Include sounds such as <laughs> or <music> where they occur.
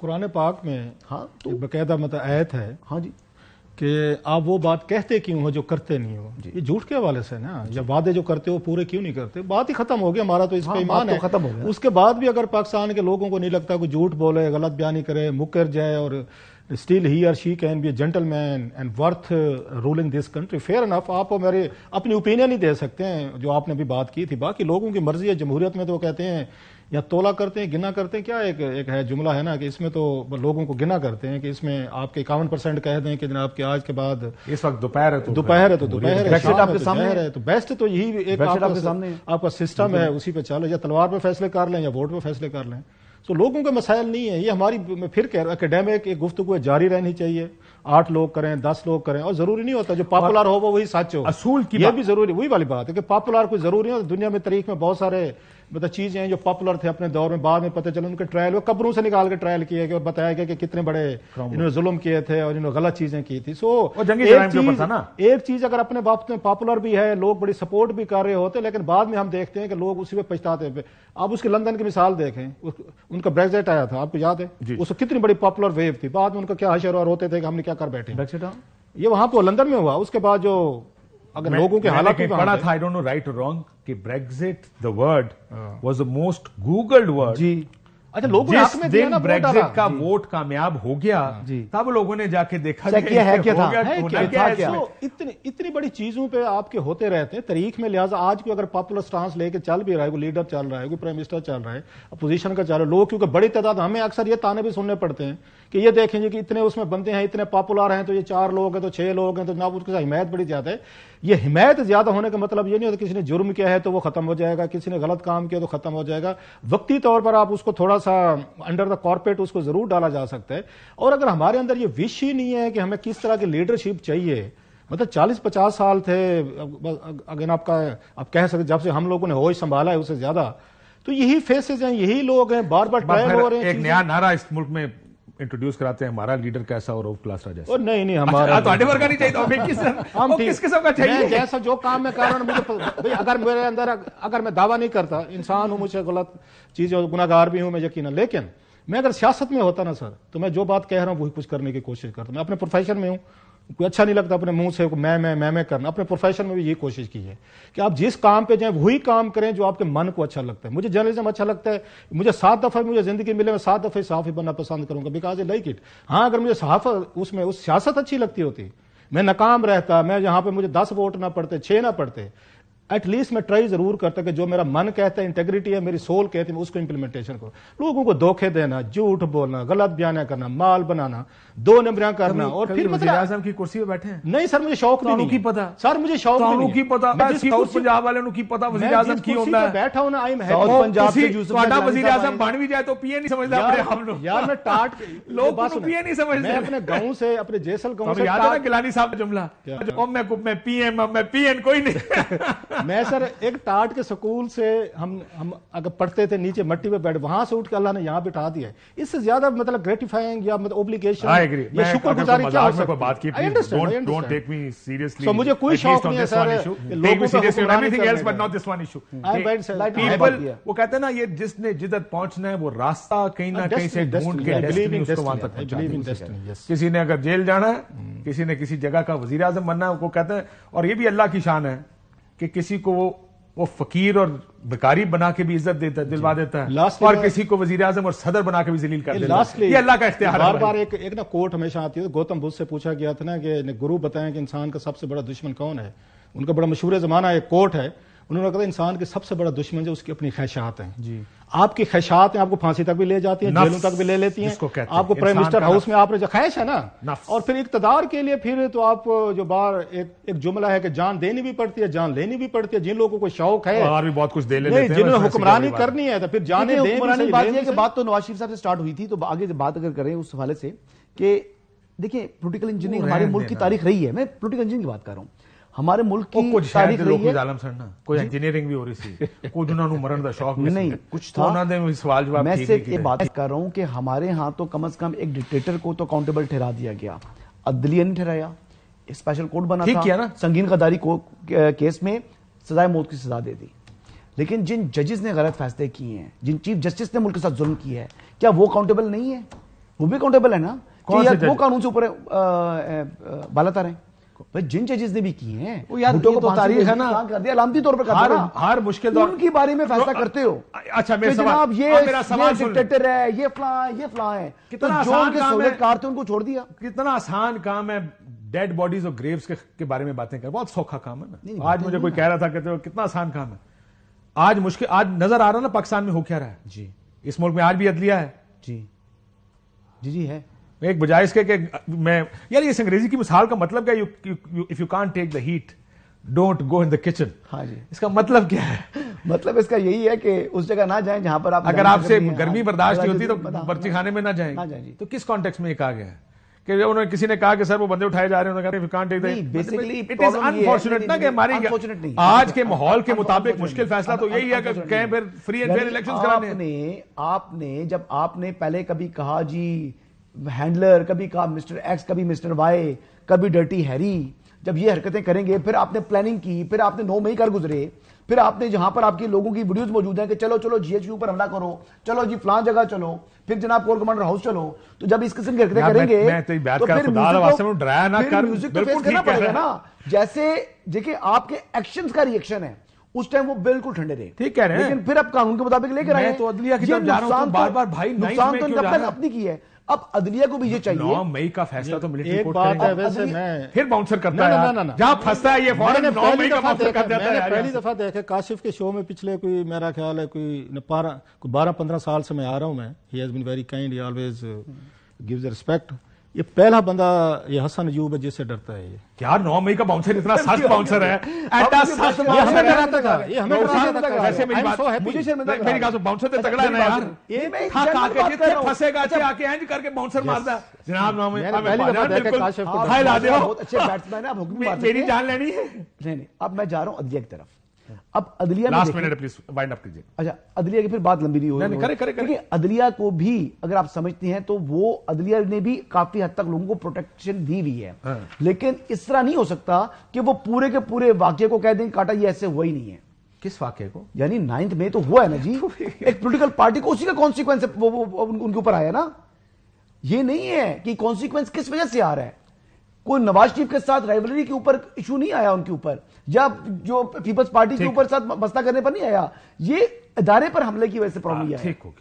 कुरान पाक में हाँ तो बकायदा मत आयत है हाँ जी कि आप वो बात कहते क्यों हो जो करते नहीं हो ये झूठ के हवाले से ना या वादे जो करते हो पूरे क्यों नहीं करते बात ही खत्म हो गई हमारा तो इसका हाँ, ईमान तो है खत्म हो गया उसके बाद भी अगर पाकिस्तान के लोगों को नहीं लगता कोई झूठ बोले गलत बयानी करे मुकर जाए और still he or she can be a gentleman and worth ruling this country fair enough आप मेरे अपनी ओपिनियन ही दे सकते हैं जो आपने अभी बात की थी बाकी लोगों की मर्जी है जमहूरियत में तो कहते हैं या तोला करते हैं गिना करते हैं क्या एक एक है जुमला है ना कि इसमें तो लोगों को गिना करते हैं कि इसमें आपके इक्यावन परसेंट कह दें कि जनाब के आज के बाद इस वक्त दोपहर है तो दोपहर है तो दोपहर है आपके सामने है तो बेस्ट तो, तो यही एक आपका सिस्टम है उसी पे चलो या तलवार पे फैसले कर लें या वोट पर फैसले कर लें तो लोगों के मसाइल नहीं है ये हमारी मैं फिर कह रहा हूँ अकेडेमिक एक गुफ्तु जारी रहनी चाहिए आठ लोग करें दस लोग करें और जरूरी नहीं होता जो पॉपुलर हो वो वही सच हो असूल की ये भी जरूरी वही वाली बात है कि पॉपुलर कोई जरूरी है दुनिया में तारीख में बहुत सारे मतलब चीजें हैं जो पॉपुलर थे अपने दौर में बाद में पता चला उनके ट्रायल वो कब्रों से निकाल के ट्रायल किए गए और बताया गया कि कितने बड़े इन्होंने जुल्म किए थे और इन्होंने गलत चीजें की थी सो जंगी एक चीज, ना एक चीज अगर अपने वक्त में पॉपुलर भी है लोग बड़ी सपोर्ट भी कर रहे होते लेकिन बाद में हम देखते हैं कि लोग उसी पे पछताते हैं आप उसके लंदन की मिसाल देखें उनका ब्रेग्जिट आया था आपको याद है उसको कितनी बड़ी पॉपुलर वेव थी बाद में उनका क्या हशर और होते थे कि हमने क्या कर बैठे हाँ। ये वहां पर लंदन में हुआ उसके बाद जो अगर लोगों के हालात में पढ़ा था आई डोंट नो राइट और रॉन्ग कि Brexit the word was the most googled word अच्छा लोग में दिन ब्रेग्जिट का वोट कामयाब हो गया हाँ, तब लोगों ने जाके देखा क्या है क्या था, क्या, क्या, क्या, तो इतनी इतनी बड़ी चीजों पे आपके होते रहते हैं तारीख में लिहाजा आज को अगर पॉपुलर स्टांस लेके चल भी रहा है कोई लीडर चल रहा है कोई प्राइम मिनिस्टर चल रहा है अपोजिशन का चल रहा है लोग क्योंकि बड़ी तादाद हमें अक्सर ये ताने भी सुनने पड़ते हैं कि ये देखें जी कि इतने उसमें बनते हैं इतने पॉपुलर हैं तो ये चार लोग हैं तो छह लोग हैं तो ना उसके साथ हिमायत बड़ी ज्यादा है ये हिमायत ज्यादा होने का मतलब ये नहीं होता किसी ने जुर्म किया है तो वो खत्म हो जाएगा किसी ने गलत काम किया तो खत्म हो जाएगा वक्ती तौर पर आप उसको थोड़ा सा सा अंडर द कॉर्पोरेट उसको जरूर डाला जा सकता है और अगर हमारे अंदर ये विश ही नहीं है कि हमें किस तरह की लीडरशिप चाहिए मतलब चालीस पचास साल थे अगर आपका आप कह सकते जब से हम लोगों ने होश संभाला है उससे ज्यादा तो यही फेसेज हैं यही लोग हैं बार बार ट्रायल हो रहे हैं एक नया नारा इस मुल्क में इंट्रोड्यूस कराते हैं हमारा लीडर कैसा और क्लास राजा और नहीं नहीं अच्छा, हमारा अच्छा, तो वर्गा नहीं चाहिए तो किस हम किस किस्म का चाहिए जैसा जो काम मैं कर रहा हूं मुझे भाई अगर मेरे अंदर अगर मैं दावा नहीं करता इंसान हूं मुझे गलत चीज और गुनागार भी हूं मैं यकीन लेकिन मैं अगर सियासत में होता ना सर तो मैं जो बात कह रहा हूं वही कुछ करने की कोशिश करता मैं अपने प्रोफेशन में हूं कोई अच्छा नहीं लगता अपने मुंह से मैं मैं मैं मैं करना अपने प्रोफेशन में भी यही कोशिश की है कि आप जिस काम पे जाएं वही काम करें जो आपके मन को अच्छा लगता है मुझे जर्नलिज्म अच्छा लगता है मुझे सात दफ़ा मुझे ज़िंदगी मिले मैं सात दफ़े ही बनना पसंद करूंगा बिकॉज ए लाइक इट हाँ अगर मुझे साफ उसमें उस सियासत अच्छी लगती होती मैं नाकाम रहता मैं यहां पर मुझे दस वोट ना पड़ते छह ना पड़ते एटलीस्ट मैं ट्राई जरूर करता कि जो मेरा मन कहता है इंटेग्रिटी है मेरी सोल कहती है उसको इंप्लीमेंटेशन करो लोगों को धोखे देना झूठ बोलना गलत बयान करना माल बनाना दो नंबरियां करना और फिर मतलब की कुर्सी पे बैठे हैं नहीं सर मुझे शौक तो नहीं की पता सर मुझे तो शौक नहीं की पता पंजाब वाले की पता वजीर आजम की होता है बैठा होना आई एम हैप्पी पंजाब से यूसुफ तो नहीं समझदा अपने हम लोग यार मैं टाट <laughs> लोग नहीं समझते मैं अपने गांव से अपने जैसल गांव से याद है गिलानी साहब का जुमला मैं मैं पीएम मैं पीएन कोई नहीं <laughs> मैं सर एक टाट के स्कूल से हम हम अगर पढ़ते थे नीचे मट्टी पे बैठ वहां से उठ के अल्लाह ने यहाँ बिठा दिया है इससे ज्यादा मतलब ग्रेटिफाइंग या मतलब ओब्लिगेशन शुक्रगुजारी क्या हो है बात की don't take me seriously so मुझे कोई शौक नहीं है sir seriously everything else but not this one issue people वो कहते हैं ना ये जिसने जिदत पहुंचना है वो रास्ता कहीं ना uh, कहीं से ढूंढ के डेस्टिनी उसको वहां तक किसी ने अगर जेल जाना है किसी ने किसी जगह का वजीर आजम बनना है वो कहते हैं और ये भी अल्लाह की शान है कि किसी को वो वो फकीर और बेकारी बना के भी इज्जत देता दिलवा देता है लास्ट और किसी को वजीर आजम और सदर बना के भी जलील कर देता है ये अल्लाह का इख्तियार बार बार एक एक ना कोर्ट हमेशा आती है गौतम बुद्ध से पूछा गया था ना कि गुरु बताएं कि इंसान का सबसे बड़ा दुश्मन कौन है उनका बड़ा मशहूर जमाना एक कोर्ट है उन्होंने कहा इंसान के सबसे बड़ा दुश्मन जो उसकी अपनी ख्वाहिशात हैं जी आपकी ख्वाहिशात आपको फांसी तक भी ले जाती हैं जेलों तक भी ले लेती हैं आपको प्राइम मिनिस्टर हाउस में आपने जो ख्वाहिश है ना और फिर इकतदार के लिए फिर तो आप जो बार एक एक जुमला है कि जान देनी भी पड़ती है जान लेनी भी पड़ती है जिन लोगों को शौक है और भी बहुत कुछ दे लेते हैं जिन्होंने हुक्मरानी करनी है तो फिर जाने दें बात यह कि बात तो नवाज शरीफ साहब से स्टार्ट हुई थी तो आगे बात अगर करें उस हवाले से कि देखिए पोलिटिकल इंजीनियरिंग हमारे मुल्क की तारीख रही है मैं पोलिटिकल इंजीनियरिंग की बात कर रहा हूँ हमारे मुल्क की कुछ तारीख ਲੋਕ है ਜ਼ਾਲਮ सर ना कोई इंजीनियरिंग भी हो रही थी <laughs> कुछ ਉਹਨਾਂ मरण का शौक नहीं, नहीं कुछ तो था ਤਾਂ ਉਹਨਾਂ सवाल जवाब मैं ਜਵਾਬ ये बात कर रहा हूं कि हमारे यहां तो कम से कम एक डिक्टेटर को तो अकाउंटेबल ठहरा दिया गया अदलिया नहीं ठहराया स्पेशल कोर्ट बना था ना संगीन गदारी को केस में सजाए मौत की सजा दे दी लेकिन जिन जजेस ने गलत फैसले किए हैं जिन चीफ जस्टिस ने मुल्क के साथ जुल्म किया है क्या वो अकाउंटेबल नहीं है वो भी अकाउंटेबल है ना कि यार वो कानून से ऊपर बालातार है को पर जिन जजेस ने भी किए हैं वो यार तो, तो तारीख है ना हाँ, कर दिया लामती तौर पे कर हार, हर मुश्किल दौर उनकी बारे में फैसला करते हो अच्छा मेरा सवाल आप ये मेरा सवाल डिक्टेटर है ये फला ये फला है तो कितना आसान काम है थे उनको छोड़ दिया कितना आसान काम है डेड बॉडीज और ग्रेव्स के, के बारे में बातें कर बहुत सौखा काम है ना आज मुझे कोई कह रहा था कहते हो कितना आसान काम है आज मुश्किल आज नजर आ रहा ना पाकिस्तान में हो क्या रहा है जी इस मुल्क में आज भी अदलिया है जी जी जी है मैं एक बजाय इसके कि मैं यार ये अंग्रेजी की मिसाल का मतलब क्या you if you can't take the heat don't go in the kitchen हाँ जी इसका मतलब क्या है <laughs> मतलब इसका यही है कि उस जगह ना जाएं जहां पर आप अगर आपसे गर्मी बर्दाश्त नहीं होती तो पर्ची खाने में ना जाएं ना जाएं तो किस कॉन्टेक्स्ट में कहा गया है कि उन्होंने किसी ने कहा कि सर वो बंदे उठाए जा रहे हैं उन्होंने कहा take basically it is unfortunate ना कि हमारी आज के माहौल के <laughs> मुताबिक मुश्किल फैसला तो यही है कि फिर फ्री एंड फेयर इलेक्शन कराने आपने आपने जब आपने पहले कभी कहा जी हैंडलर कभी का मिस्टर एक्स कभी मिस्टर वाई कभी डर्टी हैरी जब ये हरकतें करेंगे फिर आपने प्लानिंग की फिर आपने नौ मई कर गुजरे फिर आपने जहां पर आपके लोगों की वीडियोस मौजूद हैं कि चलो चलो यू पर हमला करो चलो जी फ्लान जगह चलो फिर जनाब कोर कमांडर हाउस चलो तो जब इस किस्म की हरकतें करेंगे तो तो तो जैसे देखिए आपके एक्शन का रिएक्शन है उस टाइम वो बिल्कुल ठंडे रहे ठीक कह रहे हैं लेकिन फिर आप कानून के मुताबिक लेकर आए तो अदलिया की तरफ जा रहा हूं बार बार भाई नुकसान तो इनका अपनी की है अब अदलिया को भी ये चाहिए नौ मई का फैसला तो मिलिट्री कोर्ट बात है वैसे मैं फिर बाउंसर करता है ना ना ना, ना, जहां फंसता है ये फौरन नौ मई का बाउंसर कर देता है पहली दफा देखे काशिफ के शो में पिछले कोई मेरा ख्याल है कोई बारह बारह पंद्रह साल से मैं आ रहा हूं मैं he has been very kind always gives respect ये पहला बंदा ये हसन यूब है जिससे डरता है क्या नौ मई का बाउंसर इतना <laughs> सख्त बाउंसर है एटा हमें डराता था ये हमें डराता था वैसे मेरी बात मुझे मेरी बाउंसर तो तगड़ा है यार ये मैं था फंसेगा आके अच्छा। करके बाउंसर मारता जनाब नौ मई हाँ, पहली बार देखा काशिफ को ला दे बहुत अच्छे बैट्समैन है अब हुक्म मेरी जान लेनी है नहीं नहीं अब मैं जा रहा हूं अदलिया की तरफ अब अदलिया last minute please wind up कीजिए अच्छा अदलिया की फिर बात लंबी नहीं होगी करे करे क्योंकि अदलिया को भी अगर आप समझते हैं तो वो अदलिया ने भी काफी हद तक लोगों को प्रोटेक्शन दी हुई है हाँ। लेकिन इस तरह नहीं हो सकता कि वो पूरे के पूरे वाक्य को कह दें काटा ये ऐसे हुआ ही नहीं है किस वाक्य को यानी नाइन्थ में तो हुआ है ना जी <laughs> एक पोलिटिकल पार्टी को उसी का कॉन्सिक्वेंस उनके ऊपर आया ना ये नहीं है कि कॉन्सिक्वेंस किस वजह से आ रहा है कोई नवाज शरीफ के साथ राइवलरी के ऊपर इशू नहीं आया उनके ऊपर या जो पीपल्स पार्टी के ऊपर साथ बस्ता करने पर नहीं आया ये इदारे पर हमले की वजह से प्रॉब्लम